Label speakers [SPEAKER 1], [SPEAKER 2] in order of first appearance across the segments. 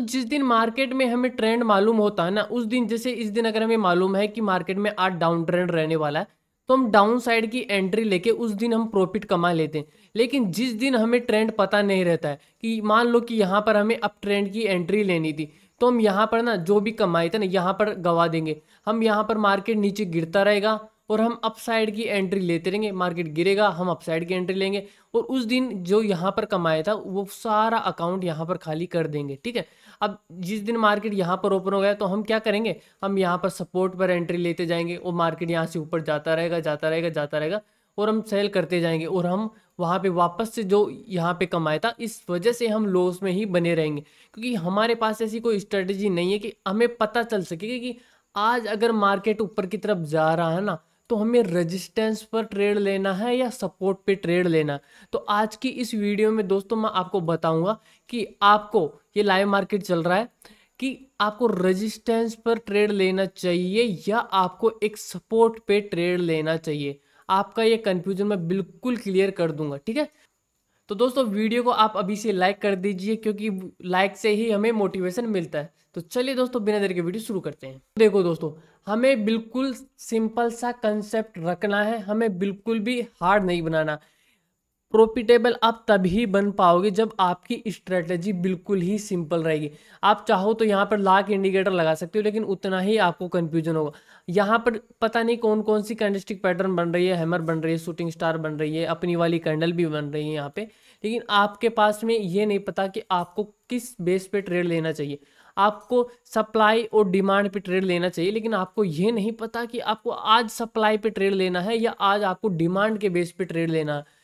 [SPEAKER 1] जिस दिन मार्केट में हमें ट्रेंड मालूम होता है ना उस दिन जैसे इस दिन अगर हमें मालूम है कि मार्केट में आज डाउन ट्रेंड रहने वाला है तो हम डाउन साइड की एंट्री लेके उस दिन हम प्रॉफिट कमा लेते हैं लेकिन जिस दिन हमें ट्रेंड पता नहीं रहता है कि मान लो कि यहाँ पर हमें अप ट्रेंड की एंट्री लेनी थी तो हम यहाँ पर ना जो भी कमाए थे ना यहाँ पर गवा देंगे हम यहाँ पर मार्केट नीचे गिरता रहेगा और हम अपसाइड की एंट्री लेते रहेंगे मार्केट गिरेगा हम अपसाइड की एंट्री लेंगे और उस दिन जो यहाँ पर कमाया था वो सारा अकाउंट यहाँ पर खाली कर देंगे ठीक है अब जिस दिन मार्केट यहाँ पर ओपन हो गया तो हम क्या करेंगे हम यहाँ पर सपोर्ट पर एंट्री लेते जाएंगे और मार्केट यहाँ से ऊपर जाता रहेगा जाता रहेगा जाता रहेगा और हम सेल करते जाएंगे और हम वहाँ पे वापस से जो यहाँ पे कमाया था इस वजह से हम लॉस में ही बने रहेंगे क्योंकि हमारे पास ऐसी कोई स्ट्रेटजी नहीं है कि हमें पता चल सके कि आज अगर मार्केट ऊपर की तरफ जा रहा है ना तो हमें रेजिस्टेंस पर ट्रेड लेना है या सपोर्ट पे ट्रेड लेना तो आज की इस वीडियो में दोस्तों मैं आपको बताऊंगा कि आपको ये लाइव मार्केट चल रहा है कि आपको रेजिस्टेंस पर ट्रेड लेना चाहिए या आपको एक सपोर्ट पे ट्रेड लेना चाहिए आपका ये कंफ्यूजन मैं बिल्कुल क्लियर कर दूंगा ठीक है तो दोस्तों वीडियो को आप अभी से लाइक कर दीजिए क्योंकि लाइक से ही हमें मोटिवेशन मिलता है तो चलिए दोस्तों बिना देर के वीडियो शुरू करते हैं देखो दोस्तों हमें बिल्कुल सिंपल सा कंसेप्ट रखना है हमें बिल्कुल भी हार्ड नहीं बनाना प्रॉफिटेबल आप तभी बन पाओगे जब आपकी स्ट्रेटजी बिल्कुल ही सिंपल रहेगी आप चाहो तो यहाँ पर लाख इंडिकेटर लगा सकते हो लेकिन उतना ही आपको कन्फ्यूजन होगा यहाँ पर पता नहीं कौन कौन सी कैंडलस्टिक पैटर्न बन रही है हैमर बन रही है शूटिंग स्टार बन रही है अपनी वाली कैंडल भी बन रही है यहाँ पे लेकिन आपके पास में ये नहीं पता कि आपको किस बेस पे ट्रेड लेना चाहिए आपको सप्लाई और डिमांड पे ट्रेड लेना चाहिए लेकिन आपको ये नहीं पता कि आपको आज सप्लाई पे ट्रेड लेना है या आज आपको डिमांड के बेस पे ट्रेड लेना है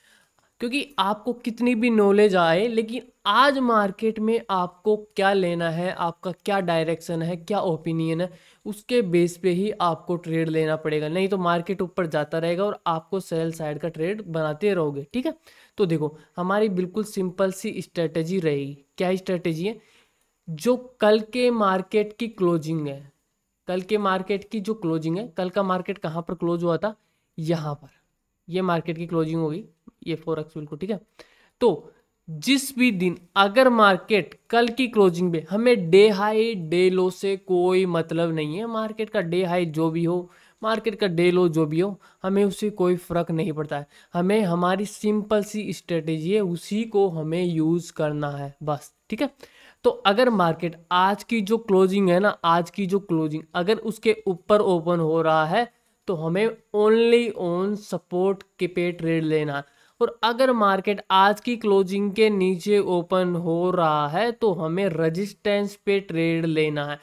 [SPEAKER 1] क्योंकि आपको कितनी भी नॉलेज आए लेकिन आज मार्केट में आपको क्या लेना है आपका क्या डायरेक्शन है क्या ओपिनियन है उसके बेस पे ही आपको ट्रेड लेना पड़ेगा नहीं तो मार्केट ऊपर जाता रहेगा और आपको सेल साइड का ट्रेड बनाते रहोगे ठीक है तो देखो हमारी बिल्कुल सिंपल सी स्ट्रेटेजी रहेगी क्या स्ट्रेटेजी है जो कल के मार्केट की क्लोजिंग है कल के मार्केट की जो क्लोजिंग है कल का मार्केट कहाँ पर क्लोज हुआ था यहाँ पर ये यह मार्केट की क्लोजिंग होगी ये फोर एक्स बिल्कुल ठीक है तो जिस भी दिन अगर मार्केट कल की क्लोजिंग में हमें डे हाई डे लो से कोई मतलब नहीं है मार्केट का डे हाई जो भी हो मार्केट का डे लो जो भी हो हमें उससे कोई फ़र्क नहीं पड़ता है हमें हमारी सिंपल सी स्ट्रेटेजी है उसी को हमें यूज़ करना है बस ठीक है तो अगर मार्केट आज की जो क्लोजिंग है ना आज की जो क्लोजिंग अगर उसके ऊपर ओपन हो रहा है तो हमें ओनली ऑन सपोर्ट के पे ट्रेड लेना है और अगर मार्केट आज की क्लोजिंग के नीचे ओपन हो रहा है तो हमें रजिस्टेंस पे ट्रेड लेना है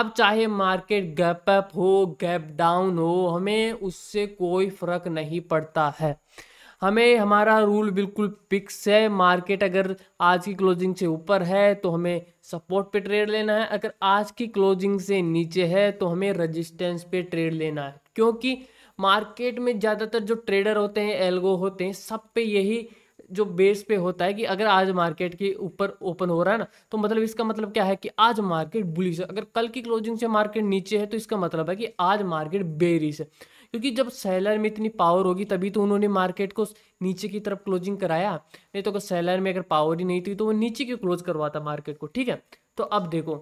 [SPEAKER 1] अब चाहे मार्केट गैप अप हो गैप डाउन हो हमें उससे कोई फर्क नहीं पड़ता है हमें हमारा रूल बिल्कुल फिक्स है मार्केट अगर आज की क्लोजिंग से ऊपर है तो हमें सपोर्ट पे ट्रेड लेना है अगर आज की क्लोजिंग से नीचे है तो हमें रेजिस्टेंस पे ट्रेड लेना है क्योंकि मार्केट में ज़्यादातर जो ट्रेडर होते हैं एल्गो होते हैं सब पे यही जो बेस पे होता है कि अगर आज मार्केट के ऊपर ओपन हो रहा है ना तो मतलब इसका मतलब क्या है कि आज मार्केट बुलिश है अगर कल की क्लोजिंग से मार्केट नीचे है तो इसका मतलब है कि आज मार्केट बेरिश है क्योंकि जब सेलर में इतनी पावर होगी तभी तो उन्होंने मार्केट को नीचे की तरफ क्लोजिंग कराया नहीं तो अगर सेलर में अगर पावर ही नहीं थी तो वो नीचे क्यों क्लोज करवाता मार्केट को ठीक है तो अब देखो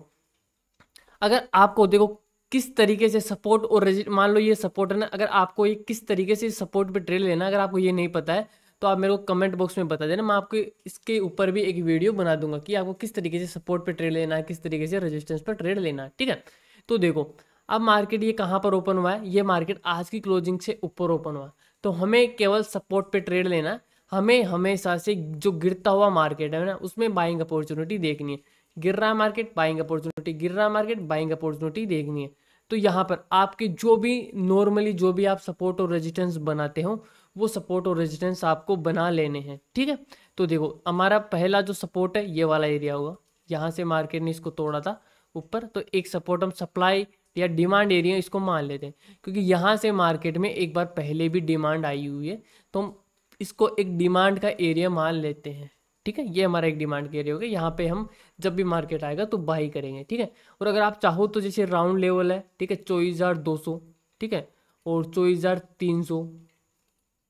[SPEAKER 1] अगर आपको देखो किस तरीके से सपोर्ट और मान लो ये सपोर्ट है ना अगर आपको ये किस तरीके से सपोर्ट पे ट्रेड लेना अगर आपको ये नहीं पता है तो आप मेरे को कमेंट बॉक्स में बता देना मैं आपको इसके ऊपर भी एक वीडियो बना दूंगा कि आपको किस तरीके से सपोर्ट पे ट्रेड लेना है किस तरीके से रेजिस्टेंस पर ट्रेड लेना है ठीक है तो देखो अब मार्केट ये कहाँ पर ओपन हुआ है ये मार्केट आज की क्लोजिंग से ऊपर ओपन हुआ तो हमें केवल सपोर्ट पर ट्रेड लेना हमें हमेशा से जो गिरता हुआ मार्केट है ना उसमें बाइंग अपॉर्चुनिटी देखनी है गिर रहा मार्केट बाइंग अपॉर्चुनिटी गिर रहा मार्केट बाइंग अपॉर्चुनिटी देखनी है तो यहाँ पर आपके जो भी नॉर्मली जो भी आप सपोर्ट और रेजिस्टेंस बनाते हो वो सपोर्ट और रेजिस्टेंस आपको बना लेने हैं ठीक है तो देखो हमारा पहला जो सपोर्ट है ये वाला एरिया होगा यहाँ से मार्केट ने इसको तोड़ा था ऊपर तो एक सपोर्ट हम सप्लाई या डिमांड एरिया इसको मान लेते हैं क्योंकि यहाँ से मार्केट में एक बार पहले भी डिमांड आई हुई है तो हम इसको एक डिमांड का एरिया मान लेते हैं ठीक है ये हमारा एक डिमांड के एरिया हो गया यहाँ पे हम जब भी मार्केट आएगा तो बाई करेंगे ठीक है और अगर आप चाहो तो जैसे राउंड लेवल है ठीक है चौबीस हज़ार दो सौ ठीक है और चौबीस हज़ार तीन सौ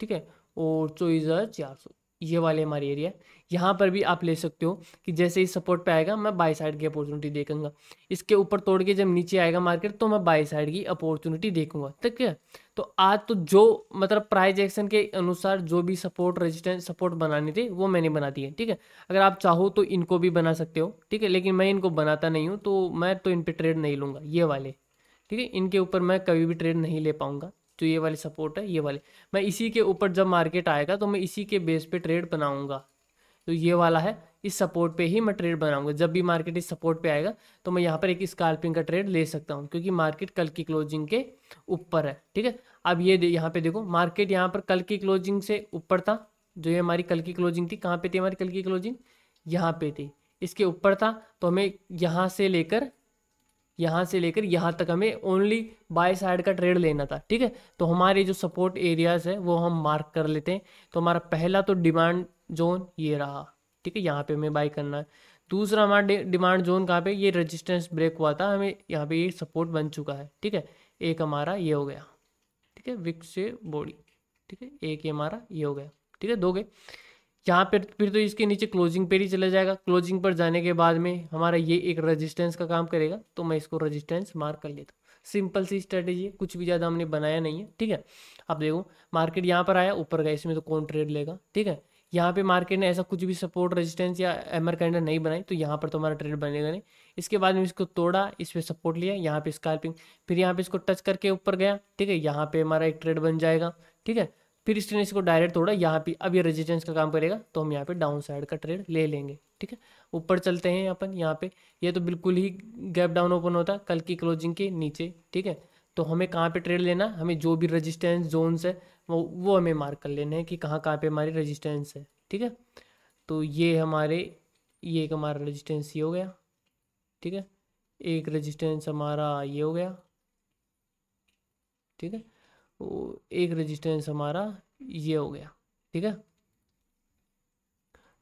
[SPEAKER 1] ठीक है और चौबीस हज़ार चार सौ ये वाले हमारे एरिया यहाँ पर भी आप ले सकते हो कि जैसे ही सपोर्ट पे आएगा मैं बाई साइड की अपॉर्चुनिटी देखूंगा इसके ऊपर तोड़ के जब नीचे आएगा मार्केट तो मैं बाई साइड की अपॉर्चुनिटी देखूंगा ठीक है तो आज तो जो मतलब प्राइज एक्शन के अनुसार जो भी सपोर्ट रेजिस्टेंस सपोर्ट बनाने थे वो मैंने बना दिए ठीक है अगर आप चाहो तो इनको भी बना सकते हो ठीक है लेकिन मैं इनको बनाता नहीं हूँ तो मैं तो इन पर ट्रेड नहीं लूँगा ये वाले ठीक है इनके ऊपर मैं कभी भी ट्रेड नहीं ले पाऊँगा जो तो ये वाले सपोर्ट है ये वाले मैं इसी के ऊपर जब मार्केट आएगा तो मैं इसी के बेस पे ट्रेड बनाऊंगा तो ये वाला है इस सपोर्ट पे ही मैं ट्रेड बनाऊंगा जब भी मार्केट इस सपोर्ट पे आएगा तो मैं यहाँ पर एक स्कॉर्पिंग का ट्रेड ले सकता हूँ क्योंकि मार्केट कल की क्लोजिंग के ऊपर है ठीक है अब ये यहाँ पे देखो मार्केट यहाँ पर कल की क्लोजिंग से ऊपर था जो ये हमारी कल की क्लोजिंग थी कहाँ पे थी हमारी कल की क्लोजिंग यहाँ पे थी इसके ऊपर था तो हमें यहाँ से लेकर यहाँ से लेकर यहाँ तक हमें ओनली बाय साइड का ट्रेड लेना था ठीक है तो हमारे जो सपोर्ट एरियाज है वो हम मार्क कर लेते हैं तो हमारा पहला तो डिमांड जोन ये रहा ठीक है यहाँ पे हमें बाई करना है दूसरा हमारा डिमांड जोन कहाँ पे ये रेजिस्टेंस ब्रेक हुआ था हमें यहाँ पे ये सपोर्ट बन चुका है ठीक है एक हमारा ये हो गया ठीक है विक से बॉडी ठीक है एक ये हमारा ये हो गया ठीक है दो गए यहाँ पर फिर तो इसके नीचे क्लोजिंग पर ही चला जाएगा क्लोजिंग पर जाने के बाद में हमारा ये एक रजिस्टेंस का काम करेगा तो मैं इसको रजिस्टेंस मार्क कर लेता हूँ सिंपल सी स्ट्रेटेजी है कुछ भी ज़्यादा हमने बनाया नहीं है ठीक है अब देखो मार्केट यहाँ पर आया ऊपर गया इसमें तो कौन ट्रेड लेगा ठीक है यहाँ पे मार्केट ने ऐसा कुछ भी सपोर्ट रेजिस्टेंस या एमर कैंडल नहीं बनाई तो यहाँ पर तो हमारा ट्रेड बनेगा नहीं इसके बाद में इसको तोड़ा इस पर सपोर्ट लिया यहाँ पे स्कार्पिंग फिर यहाँ पे इसको टच करके ऊपर गया ठीक है यहाँ पे हमारा एक ट्रेड बन जाएगा ठीक है फिर इसने इसको डायरेक्ट तोड़ा यहाँ पे अब ये रेजिस्टेंस का काम करेगा तो हम यहाँ पे डाउन साइड का ट्रेड ले लेंगे ठीक है ऊपर चलते हैं अपन यहाँ पे ये तो बिल्कुल ही गैप डाउन ओपन होता कल की क्लोजिंग के नीचे ठीक है तो हमें कहाँ पे ट्रेड लेना हमें जो भी रेजिस्टेंस जोन्स है वो वो हमें मार्क कर लेने हैं कि कहाँ कहाँ पे हमारी रेजिस्टेंस है ठीक है तो ये हमारे ये एक हमारा रेजिस्टेंस ये हो गया ठीक है एक रेजिस्टेंस हमारा ये हो गया ठीक है वो तो एक रेजिस्टेंस हमारा ये हो गया ठीक है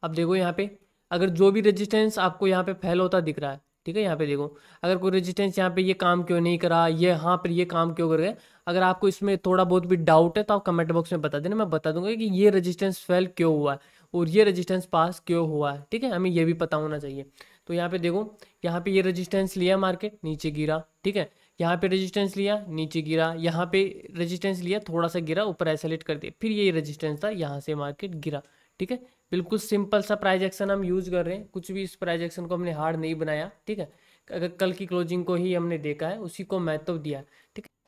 [SPEAKER 1] अब देखो यहाँ पे अगर जो भी रेजिस्टेंस आपको यहाँ पे फैल होता दिख रहा है ठीक है यहाँ पे देखो अगर कोई रेजिस्टेंस यहाँ पे ये काम क्यों नहीं करा ये यहाँ पर ये काम क्यों कर गया अगर आपको इसमें थोड़ा बहुत भी डाउट है तो आप कमेंट बॉक्स में बता देना मैं बता दूंगा कि ये रजिस्टेंस फेल क्यों हुआ है और ये रजिस्टेंस पास क्यों हुआ है ठीक है हमें ये भी पता होना चाहिए तो यहाँ पे देखो यहाँ पे ये रजिस्टेंस लिया मार्केट नीचे गिरा ठीक है यहाँ पे रेजिस्टेंस लिया नीचे गिरा यहाँ पे रेजिस्टेंस लिया थोड़ा सा गिरा ऊपर आइसोलेट कर दिया फिर ये रेजिस्टेंस था यहाँ से मार्केट गिरा ठीक है बिल्कुल सिंपल सा प्राइज एक्शन हम यूज कर रहे हैं कुछ भी इस प्राइज एक्शन को हमने हार्ड नहीं बनाया ठीक है अगर कल की क्लोजिंग को ही हमने देखा है उसी को महत्व दिया ठीक है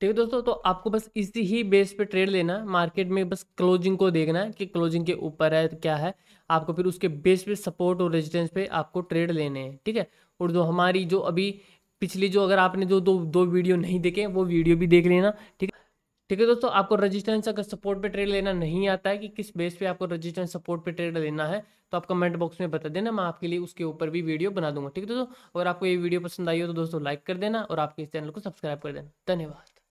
[SPEAKER 1] ठीक है दोस्तों तो आपको बस इसी ही बेस पे ट्रेड लेना है मार्केट में बस क्लोजिंग को देखना है कि क्लोजिंग के ऊपर है क्या है आपको फिर उसके बेस पे सपोर्ट और रेजिस्टेंस पे आपको ट्रेड लेने हैं ठीक है और जो हमारी जो अभी पिछली जो अगर आपने जो दो दो वीडियो नहीं देखे वो वीडियो भी देख लेना ठीक है ठीक है दोस्तों आपको रजिस्टेंस अगर सपोर्ट पर ट्रेड लेना नहीं आता है कि किस बेस पे आपको रजिस्टेंस सपोर्ट पर ट्रेड लेना है तो आप कमेंट बॉक्स में बता देना मैं आपके लिए उसके ऊपर भी वीडियो बना दूंगा ठीक है दोस्तों अगर आपको ये वीडियो पसंद आई हो तो दोस्तों लाइक कर देना और आपके इस चैनल को सब्सक्राइब कर देना धन्यवाद